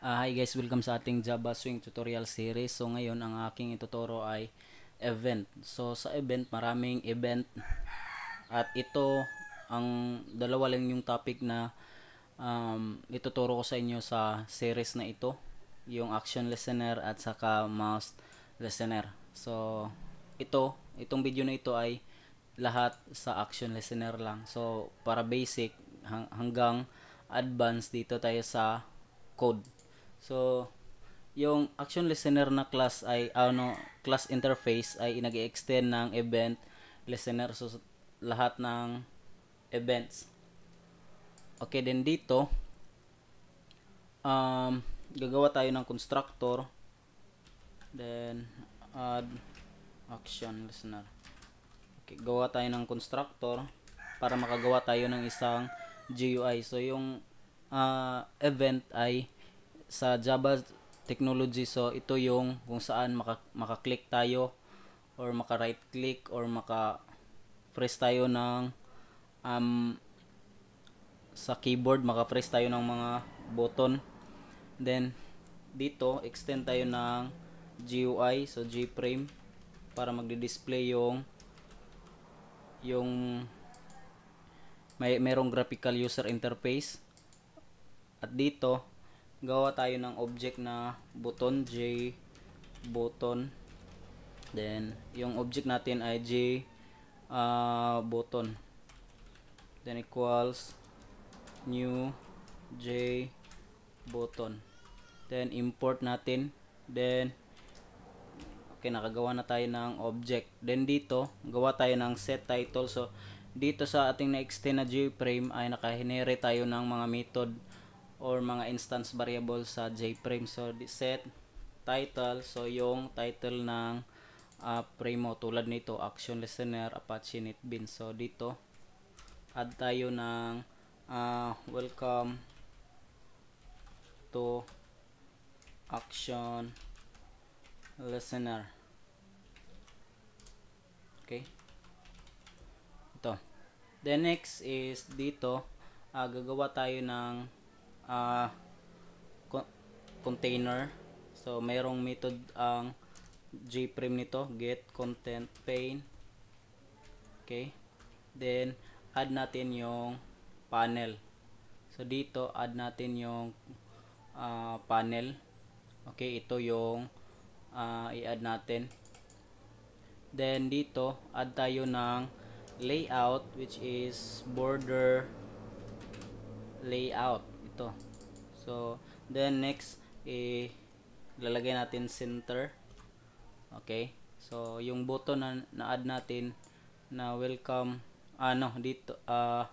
Uh, hi guys, welcome sa ating Java Swing tutorial series. So ngayon ang aking ituturo ay event. So sa event, maraming event at ito ang dalawa lang yung topic na um, ituturo ko sa inyo sa series na ito. Yung action listener at saka mouse listener. So ito, itong video na ito ay lahat sa action listener lang. So para basic hang hanggang advanced dito tayo sa code. So, yung action listener na class ay ano class interface ay nag extend ng event listener so lahat ng events. Okay, then dito um, gagawa tayo ng constructor then add action listener. Okay, gawa tayo ng constructor para makagawa tayo ng isang GUI. So yung uh, event ay sa Java technology. So, ito yung kung saan maka, maka-click tayo or maka-right click or maka-press tayo ng um, sa keyboard, maka-press tayo ng mga button. Then, dito, extend tayo ng GUI, so G-frame para magdi-display yung yung may merong graphical user interface at dito gawa tayo ng object na button J button then yung object natin ay J uh, ah, button then equals new J button then import natin then okay nakagawa na tayo ng object then dito gawa tayo ng set title so dito sa ating na-extend na jframe ay nakahinere tayo ng mga method or mga instance variable sa JFrame. So, set title. So, yung title ng uh, frame mo. Tulad nito, Action Listener, Apache NetBeans. So, dito, add tayo ng uh, welcome to action listener okay ito the next is dito uh, gagawa tayo ng uh, container. So, mayroong method ang jprim nito, get content pane. Okay? Then, add natin yung panel. So, dito, add natin yung uh, panel. Okay, ito yung uh, i-add natin. Then, dito, add tayo ng layout which is border layout to so then next eh, lalagay natin center okay so yung button na na-add natin na welcome ano dito uh,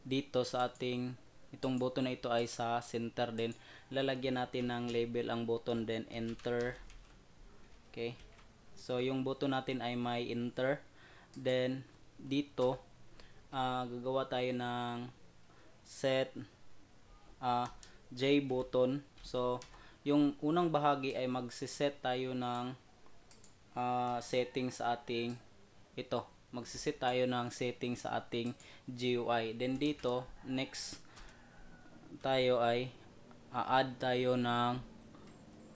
dito sa ating itong button na ito ay sa center din lalagyan natin ng label ang button then enter okay so yung button natin ay may enter then dito uh, gagawa tayo ng set uh, J button. So, yung unang bahagi ay magsiset tayo ng uh, settings sa ating ito. Magsiset tayo ng setting sa ating GUI. Then dito, next tayo ay a-add tayo ng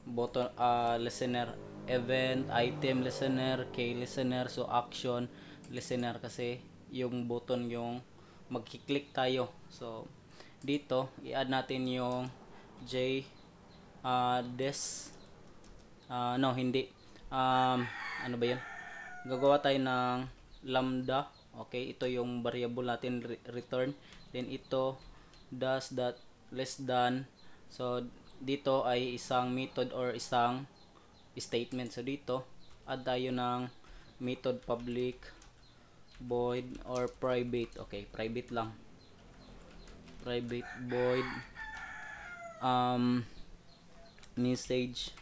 button uh, listener event, item listener, key listener, so action listener kasi yung button yung magki-click tayo. So dito i-add natin yung j uh, des uh, no hindi um, ano ba yun gagawa tayo ng lambda okay ito yung variable natin re return then ito does that less than so dito ay isang method or isang statement so dito add tayo ng method public void or private okay private lang private void um message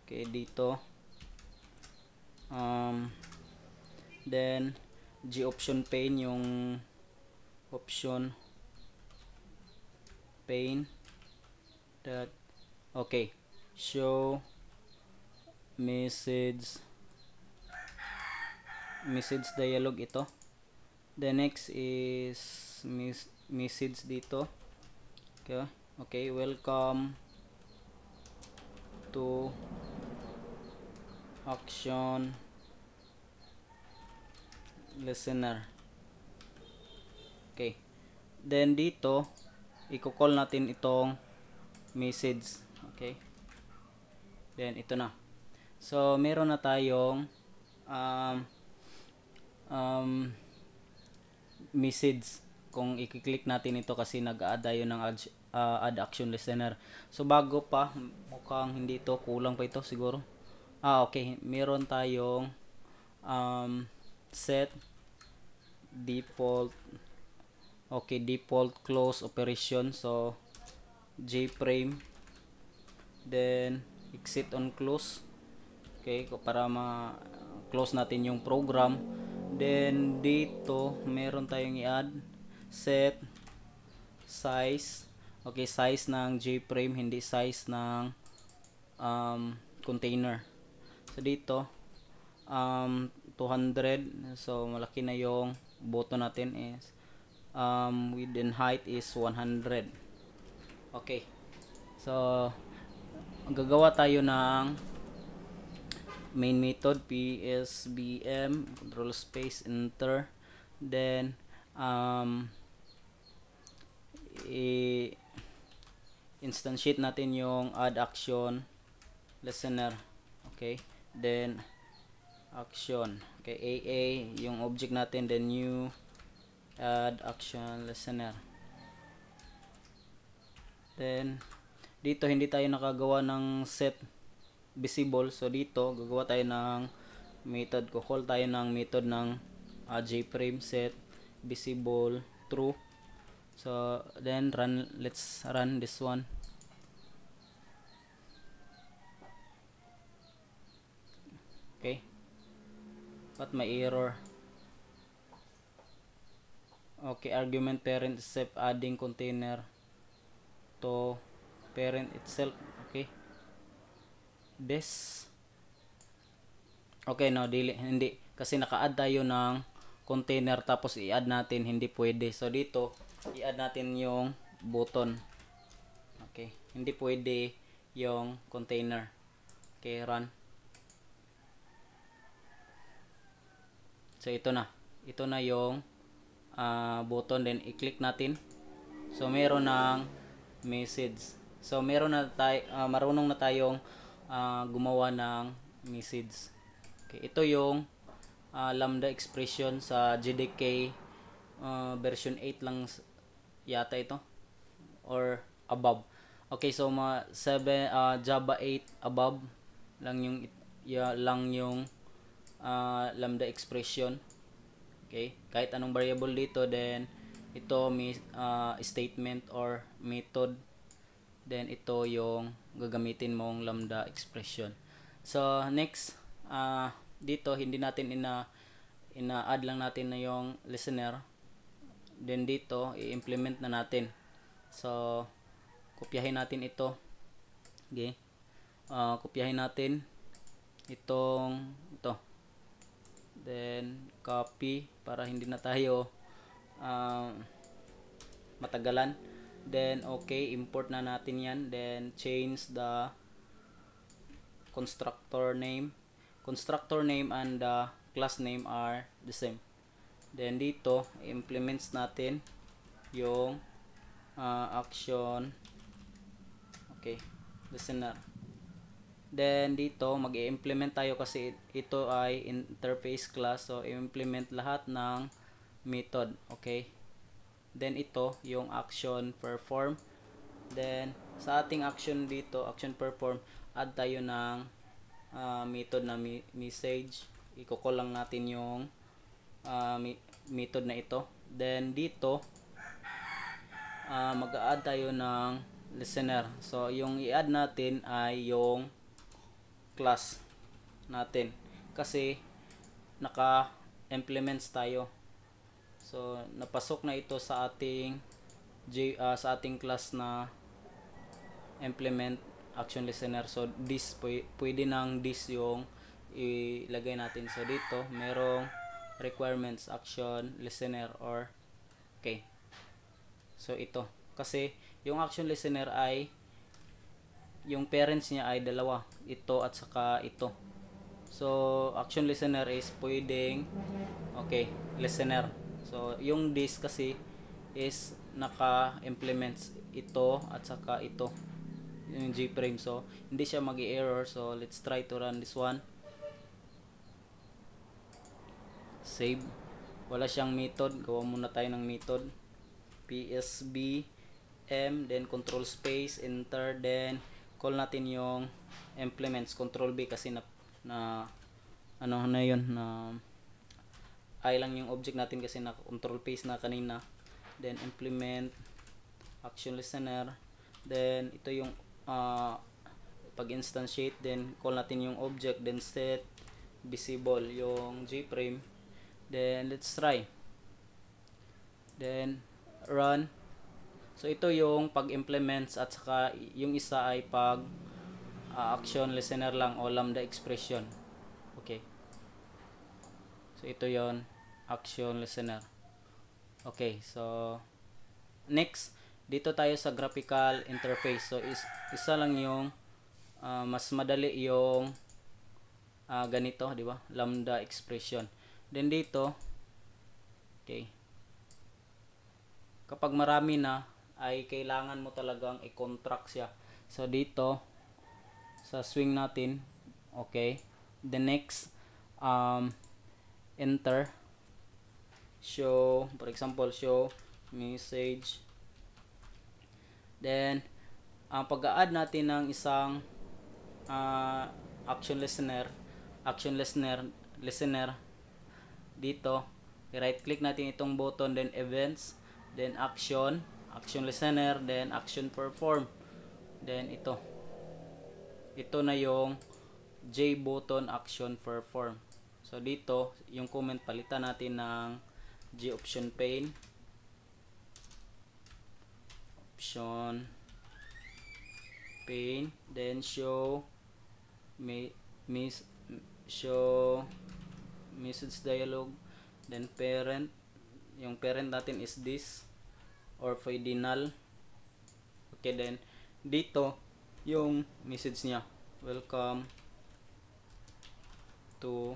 okay dito um then G option pane yung option pane that okay show message message dialog ito the next is miss message dito. Okay, okay welcome to action listener. Okay. Then dito, i-call natin itong message. Okay. Then ito na. So, meron na tayong um, um, message kung i-click natin ito kasi nag-add tayo ng add, uh, ah, add action listener. So bago pa, mukhang hindi ito, kulang pa ito siguro. Ah, okay. Meron tayong um, set default okay default close operation so jframe then exit on close okay para ma close natin yung program then dito meron tayong i-add set size okay size ng J-frame hindi size ng um, container so dito um, 200 so malaki na yung button natin is um, width and height is 100 okay so gagawa tayo ng main method psbm control space enter then um, i instantiate natin yung add action listener okay then action okay AA yung object natin then new add action listener then dito hindi tayo nakagawa ng set visible so dito gagawa tayo ng method ko call tayo ng method ng uh, jframe set visible true so then run let's run this one okay but my error okay argument parent itself adding container to parent itself okay this okay no dili hindi kasi naka-add tayo ng container tapos i-add natin hindi pwede so dito i-add natin yung button. Okay. Hindi pwede yung container. Okay, run. So, ito na. Ito na yung uh, button. Then, i-click natin. So, meron ng message. So, meron na tayo, uh, ah, marunong na tayong uh, gumawa ng message. Okay, ito yung uh, lambda expression sa JDK uh, version 8 lang yata ito or above. Okay, so mga 7 uh, ah, Java 8 above lang yung ya, lang yung uh, lambda expression. Okay? Kahit anong variable dito then ito may uh, statement or method then ito yung gagamitin mong lambda expression. So next uh, dito hindi natin ina ina-add lang natin na yung listener Then dito, i-implement na natin. So, kopyahin natin ito. Okay. Uh, kopyahin natin itong ito. Then, copy para hindi na tayo uh, matagalan. Then, okay. Import na natin yan. Then, change the constructor name. Constructor name and the class name are the same. Then dito, implements natin yung uh, action. Okay, listener. Then dito, mag-implement tayo kasi ito ay interface class. So implement lahat ng method, okay? Then ito, yung action perform. Then sa ating action dito, action perform, add tayo ng uh, method na message. Iko-call lang natin yung uh, method na ito. Then dito uh, ah, mag-add tayo ng listener. So yung i-add natin ay yung class natin kasi naka implements tayo. So napasok na ito sa ating uh, sa ating class na implement action listener. So this pwede nang this yung ilagay natin. So dito merong requirements, action, listener, or okay. So, ito. Kasi, yung action listener ay yung parents niya ay dalawa. Ito at saka ito. So, action listener is pwedeng okay, listener. So, yung this kasi is naka-implements ito at saka ito yung G-frame. So, hindi siya mag error So, let's try to run this one. save wala siyang method gawa muna tayo ng method psb m then control space enter then call natin yung implements control b kasi na, na ano na yun na ay lang yung object natin kasi na control space na kanina then implement action listener then ito yung uh, ah, pag instantiate then call natin yung object then set visible yung gframe Then, let's try. Then, run. So, ito yung pag-implements at saka yung isa ay pag uh, action listener lang o lambda expression. Okay. So, ito yon action listener. Okay. So, next, dito tayo sa graphical interface. So, is, isa lang yung uh, mas madali yung uh, ganito, di ba? Lambda expression. Then dito, okay. Kapag marami na, ay kailangan mo talagang i-contract siya. So dito, sa swing natin, okay. The next, um, enter, show, for example, show, message. Then, ang uh, pag-add natin ng isang uh, action listener, action listener, listener, dito i-right click natin itong button then events then action action listener then action perform then ito ito na yung J button action perform so dito yung comment palitan natin ng J option pane option pane then show may miss show message dialog, then parent, yung parent natin is this, or pwede Okay, then, dito, yung message niya, welcome to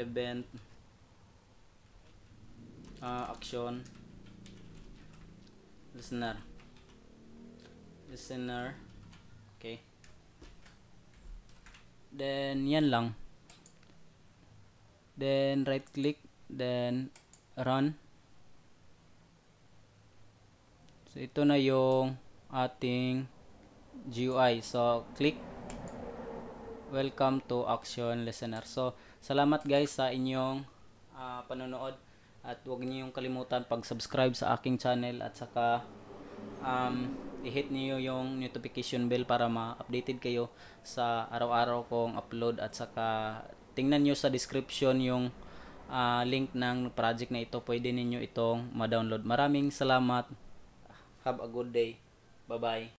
event uh, action listener listener okay then yan lang then right click then run so ito na yung ating GUI so click welcome to action listener so salamat guys sa inyong uh, panonood at huwag niyo yung kalimutan pag subscribe sa aking channel at saka um, i-hit niyo yung notification bell para ma-updated kayo sa araw-araw kong upload at saka tingnan nyo sa description yung uh, link ng project na ito. Pwede ninyo itong ma-download. Maraming salamat. Have a good day. Bye-bye.